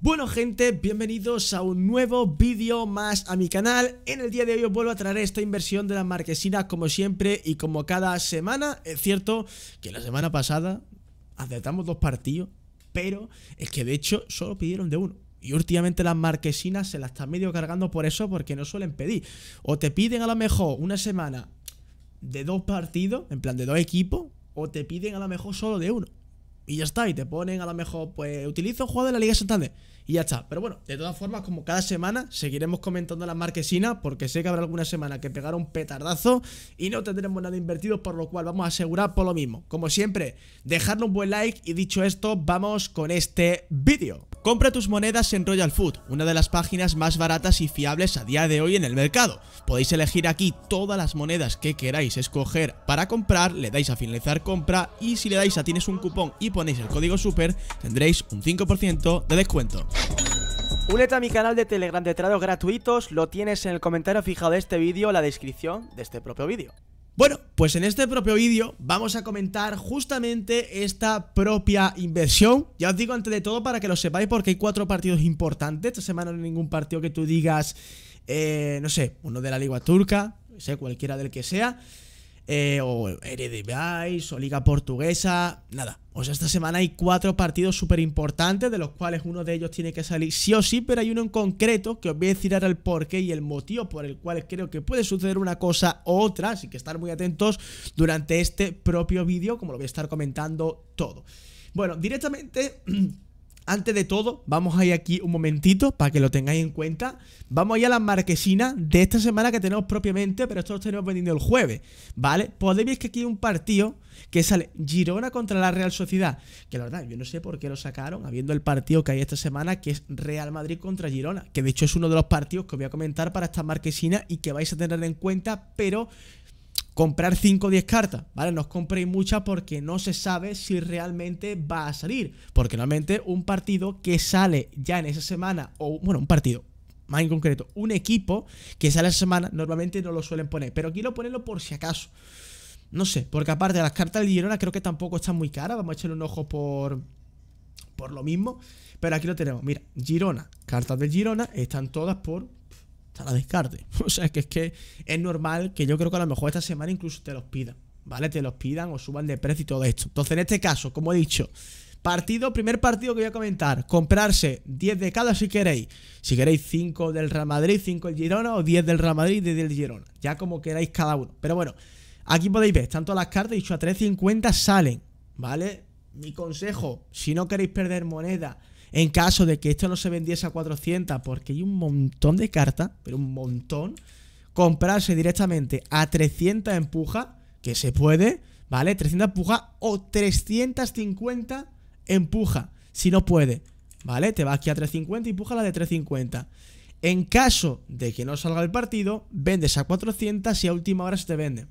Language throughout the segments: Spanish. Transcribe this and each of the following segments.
Bueno gente, bienvenidos a un nuevo vídeo más a mi canal En el día de hoy os vuelvo a traer esta inversión de las marquesinas como siempre y como cada semana Es cierto que la semana pasada aceptamos dos partidos Pero es que de hecho solo pidieron de uno y últimamente las marquesinas se las están medio cargando por eso porque no suelen pedir O te piden a lo mejor una semana de dos partidos, en plan de dos equipos O te piden a lo mejor solo de uno y ya está. Y te ponen a lo mejor, pues utilizo juego de la Liga Santander y ya está. Pero bueno, de todas formas, como cada semana, seguiremos comentando la marquesina porque sé que habrá alguna semana que pegará un petardazo y no tendremos nada invertido, por lo cual vamos a asegurar por lo mismo. Como siempre, dejadnos un buen like y dicho esto, vamos con este vídeo. Compra tus monedas en Royal Food, una de las páginas más baratas y fiables a día de hoy en el mercado. Podéis elegir aquí todas las monedas que queráis escoger para comprar, le dais a finalizar compra y si le dais a tienes un cupón y ponéis el código super, tendréis un 5% de descuento. Únete a mi canal de Telegram de trados gratuitos, lo tienes en el comentario fijado de este vídeo, la descripción de este propio vídeo. Bueno, pues en este propio vídeo vamos a comentar justamente esta propia inversión. Ya os digo antes de todo para que lo sepáis porque hay cuatro partidos importantes. Esta semana no hay ningún partido que tú digas, eh, no sé, uno de la Liga Turca, no sé, cualquiera del que sea. Eh, o Eredivisie o Liga Portuguesa, nada. O sea, esta semana hay cuatro partidos súper importantes, de los cuales uno de ellos tiene que salir sí o sí, pero hay uno en concreto que os voy a decir ahora el porqué y el motivo por el cual creo que puede suceder una cosa u otra, así que estar muy atentos durante este propio vídeo, como lo voy a estar comentando todo. Bueno, directamente... Antes de todo, vamos a ir aquí un momentito para que lo tengáis en cuenta. Vamos a ir a las marquesinas de esta semana que tenemos propiamente, pero esto lo tenemos vendiendo el jueves, ¿vale? Podéis ver que aquí hay un partido que sale Girona contra la Real Sociedad, que la verdad, yo no sé por qué lo sacaron, habiendo el partido que hay esta semana, que es Real Madrid contra Girona, que de hecho es uno de los partidos que os voy a comentar para esta marquesina y que vais a tener en cuenta, pero comprar 5 o 10 cartas, ¿vale? No os compréis muchas porque no se sabe si realmente va a salir. Porque normalmente un partido que sale ya en esa semana, o bueno, un partido, más en concreto, un equipo que sale esa semana, normalmente no lo suelen poner. Pero quiero ponerlo por si acaso. No sé, porque aparte las cartas de Girona creo que tampoco están muy caras. Vamos a echarle un ojo por, por lo mismo. Pero aquí lo tenemos. Mira, Girona, cartas de Girona, están todas por hasta la descarte. O sea, que es que es normal que yo creo que a lo mejor esta semana incluso te los pidan, ¿vale? Te los pidan o suban de precio y todo esto. Entonces, en este caso, como he dicho, partido, primer partido que voy a comentar, comprarse 10 de cada si queréis. Si queréis 5 del Real Madrid, 5 del Girona o 10 del Real Madrid y 10 del Girona. Ya como queráis cada uno. Pero bueno, aquí podéis ver, están todas las cartas, dicho a 3.50 salen, ¿vale? Mi consejo, si no queréis perder moneda en caso de que esto no se vendiese a 400, porque hay un montón de cartas, pero un montón, comprarse directamente a 300 empuja, que se puede, ¿vale? 300 empuja o 350 empuja, si no puede, ¿vale? Te vas aquí a 350 y empuja la de 350. En caso de que no salga el partido, vendes a 400 si a última hora se te vende.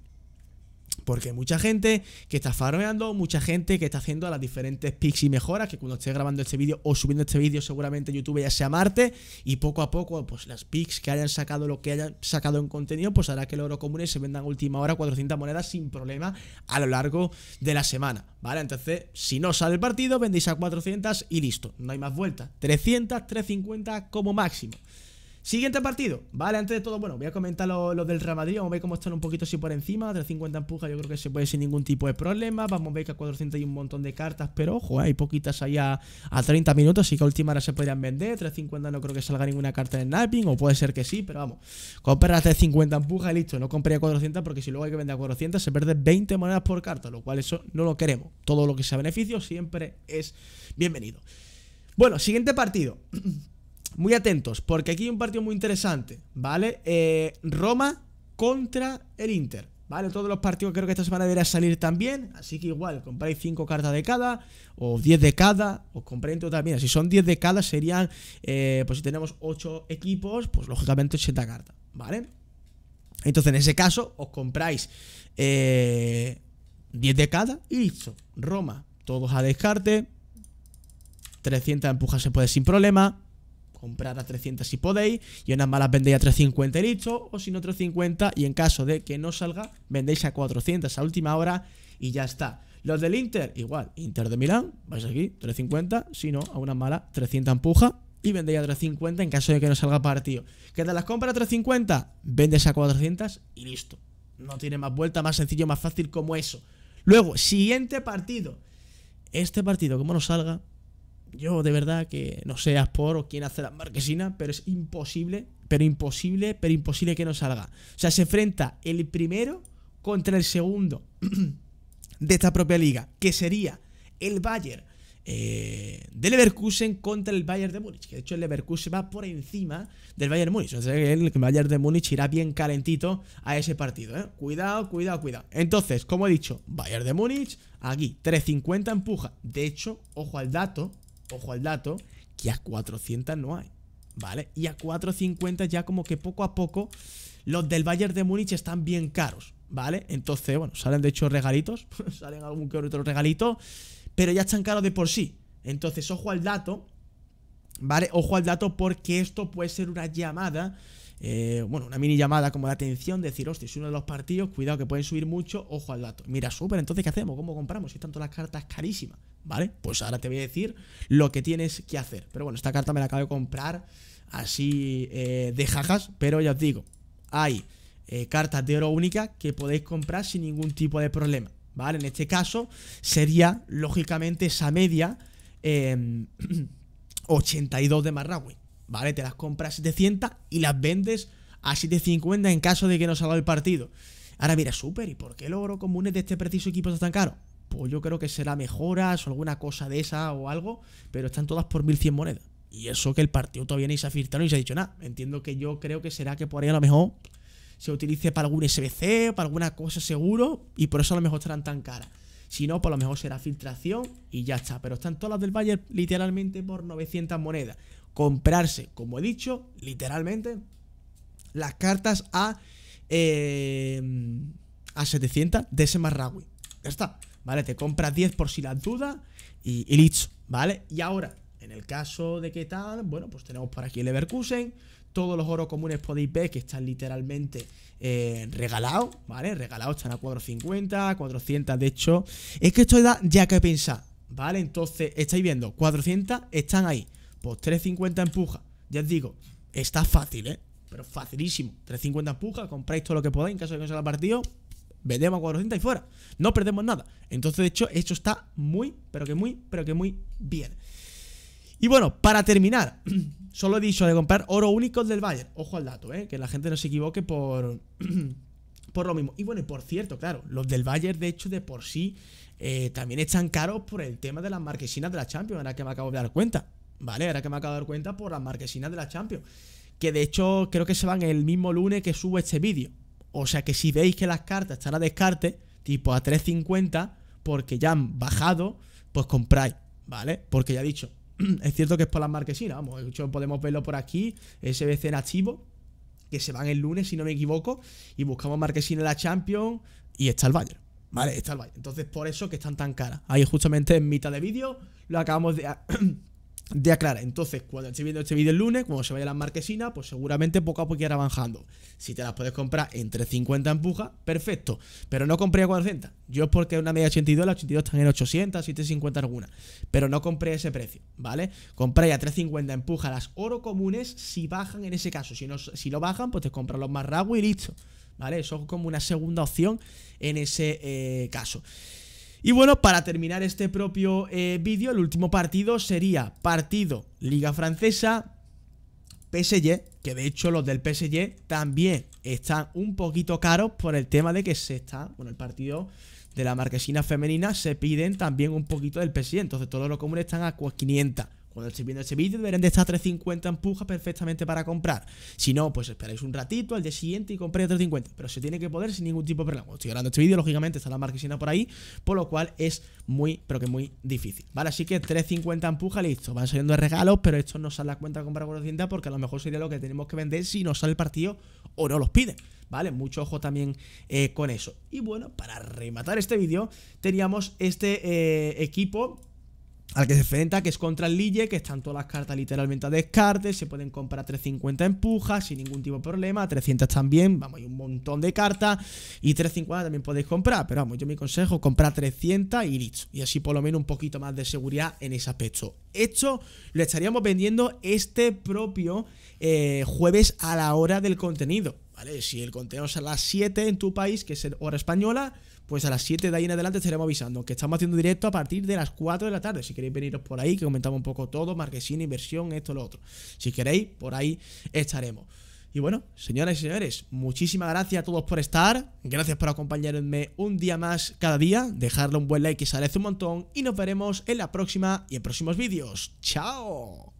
Porque mucha gente que está farmeando, mucha gente que está haciendo las diferentes picks y mejoras, que cuando esté grabando este vídeo o subiendo este vídeo seguramente YouTube ya sea martes, y poco a poco, pues las picks que hayan sacado, lo que hayan sacado en contenido, pues hará que el oro común se vendan última hora 400 monedas sin problema a lo largo de la semana, ¿vale? Entonces, si no sale el partido, vendéis a 400 y listo, no hay más vueltas. 300, 350 como máximo. Siguiente partido, vale, antes de todo, bueno, voy a comentar los del Real Madrid, vamos a ver cómo están un poquito así por encima, 350 empuja, yo creo que se puede sin ningún tipo de problema, vamos a ver que a 400 hay un montón de cartas, pero ojo, hay poquitas allá a, 30 minutos, así que a última hora se podrían vender, 350 no creo que salga ninguna carta de sniping, o puede ser que sí, pero vamos, compré a 350 empuja y listo, no compré a 400 porque si luego hay que vender a 400 se pierde 20 monedas por carta, lo cual eso no lo queremos, todo lo que sea beneficio siempre es bienvenido. Bueno, siguiente partido. muy atentos, porque aquí hay un partido muy interesante, ¿vale? Eh, Roma contra el Inter, ¿vale? Todos los partidos creo que esta semana debería salir también, así que igual, compráis 5 cartas de cada, o 10 de cada, os compráis también, también si son 10 de cada serían, eh, pues si tenemos 8 equipos, pues lógicamente 80 cartas, ¿vale? Entonces, en ese caso, os compráis 10 eh, de cada y listo. Roma, todos a descarte. 300 empujas se puede sin problema comprar a 300 si podéis y unas malas vendéis a 350 y listo, o si no 350 y en caso de que no salga vendéis a 400 a última hora y ya está. Los del Inter, igual, Inter de Milán, vais aquí, 350, si no, a una mala, 300 empuja y vendéis a 350 en caso de que no salga partido. ¿Que te las compras a 350? Vendes a 400 y listo. No tiene más vuelta, más sencillo, más fácil como eso. Luego, siguiente partido. Este partido, como no salga, yo de verdad que no sé por o quién hace la marquesina pero es imposible, pero imposible, pero imposible que no salga. O sea, se enfrenta el primero contra el segundo de esta propia liga, que sería el Bayern eh, de Leverkusen contra el Bayern de Múnich. Que de hecho el Leverkusen va por encima del Bayern de Múnich. O sea el Bayern de Múnich irá bien calentito a ese partido. ¿eh? Cuidado, cuidado, cuidado. Entonces, como he dicho, Bayern de Múnich, aquí 3.50 empuja. De hecho, ojo al dato, ojo al dato, que a 400 no hay, ¿vale? Y a 450 ya como que poco a poco los del Bayern de Múnich están bien caros, ¿vale? Entonces, bueno, salen de hecho regalitos, salen algún que otro regalito, pero ya están caros de por sí. Entonces, ojo al dato, ¿vale? Ojo al dato porque esto puede ser una llamada, eh, bueno, una mini llamada como la atención, decir, hostia, es uno de los partidos, cuidado que pueden subir mucho, ojo al dato. Mira, súper, entonces, ¿qué hacemos? ¿Cómo compramos? Si están todas las cartas carísimas. ¿vale? Pues ahora te voy a decir lo que tienes que hacer. Pero bueno, esta carta me la acabo de comprar así eh, de jajas, pero ya os digo, hay eh, cartas de oro única que podéis comprar sin ningún tipo de problema, ¿vale? En este caso sería, lógicamente, esa media 82 em, de Marrawi, ¿vale? Te las compras 700 y las vendes a 750 en caso de que no salga el partido. Ahora mira, súper, ¿y por qué el oro comunes de este preciso equipo está tan caro? pues yo creo que será mejoras o alguna cosa de esa o algo, pero están todas por 1100 monedas. Y eso que el partido todavía ni se ha filtrado Y se ha dicho nada. Entiendo que yo creo que será que por ahí a lo mejor se utilice para algún SBC, para alguna cosa seguro, y por eso a lo mejor estarán tan caras. Si no, pues a lo mejor será filtración y ya está. Pero están todas las del Bayern literalmente por 900 monedas. Comprarse, como he dicho, literalmente, las cartas a, eh, a 700 de ese Marrawi. Ya está. ¿vale? Te compras 10 por si las dudas y, listo, ¿vale? Y ahora, en el caso de que tal, bueno, pues tenemos por aquí el Leverkusen. Todos los oros comunes podéis ver que están literalmente eh, regalados, ¿vale? Regalados, están a 450, 400. De hecho, es que esto da ya que pensar, ¿vale? Entonces, estáis viendo, 400 están ahí. Pues 350 empuja. Ya os digo, está fácil, ¿eh? Pero facilísimo. 350 empuja, compráis todo lo que podáis en caso de que no se haya partido vendemos a 400 y fuera. No perdemos nada. Entonces, de hecho, esto está muy, pero que muy, pero que muy bien. Y bueno, para terminar, solo he dicho de comprar oro único del Bayern. Ojo al dato, ¿eh? que la gente no se equivoque por, por lo mismo. Y bueno, y por cierto, claro, los del Bayern, de hecho, de por sí, eh, también están caros por el tema de las marquesinas de la Champions, ahora que me acabo de dar cuenta. ¿Vale? Ahora que me acabo de dar cuenta por las marquesinas de la Champions. Que de hecho creo que se van el mismo lunes que subo este vídeo. O sea que si veis que las cartas están a descarte, tipo a 3.50, porque ya han bajado, pues compráis, ¿vale? Porque ya he dicho, es cierto que es por las marquesinas, vamos, de hecho podemos verlo por aquí, SBC en activo, que se van el lunes, si no me equivoco, y buscamos marquesina en la Champions y está el Bayern. Vale, está el Bayern. Entonces, por eso que están tan caras. Ahí justamente en mitad de vídeo lo acabamos de... de aclarar, Entonces, cuando esté viendo este vídeo el lunes, cuando se vaya las marquesinas, pues seguramente poco a poco irá bajando. Si te las puedes comprar entre 50 empujas, perfecto. Pero no compré a 400. Yo es porque una media 82, las 82 están en 800, 750 alguna. Pero no compré ese precio, ¿vale? Compré a 350 empujas las oro comunes si bajan en ese caso. Si no, si lo bajan, pues te compras los más ragu y listo. ¿Vale? Eso es como una segunda opción en ese eh, caso. Y bueno, para terminar este propio eh, vídeo, el último partido sería partido Liga Francesa, PSG, que de hecho los del PSG también están un poquito caros por el tema de que se está, bueno, el partido de la marquesina femenina se piden también un poquito del PSG, entonces todos los comunes están a 500. Cuando estéis viendo este vídeo deberán de estar 3.50 empujas perfectamente para comprar. Si no, pues esperáis un ratito al día siguiente y compréis 3.50. Pero se tiene que poder sin ningún tipo de problema. Cuando estoy grabando este vídeo, lógicamente está la marquesina por ahí, por lo cual es muy, pero que muy difícil. Vale, así que 3.50 empujas, listo. Van saliendo de regalos, pero esto no sale la cuenta de comprar 400 porque a lo mejor sería lo que tenemos que vender si nos sale el partido o no los piden. ¿vale? Mucho ojo también eh, con eso. Y bueno, para rematar este vídeo, teníamos este eh, equipo al que se enfrenta, que es contra el Lille, que están todas las cartas literalmente a descarte, se pueden comprar 350 empujas sin ningún tipo de problema, 300 también, vamos, hay un montón de cartas, y 350 también podéis comprar, pero vamos, yo mi consejo, comprar 300 y listo, y así por lo menos un poquito más de seguridad en ese aspecto. Esto lo estaríamos vendiendo este propio eh, jueves a la hora del contenido. Si el conteo es a las 7 en tu país, que es hora española, pues a las 7 de ahí en adelante estaremos avisando que estamos haciendo directo a partir de las 4 de la tarde. Si queréis veniros por ahí, que comentamos un poco todo, marquesina, inversión, esto, lo otro. Si queréis, por ahí estaremos. Y bueno, señoras y señores, muchísimas gracias a todos por estar. Gracias por acompañarme un día más cada día. Dejarle un buen like que sale hace un montón. Y nos veremos en la próxima y en próximos vídeos. ¡Chao!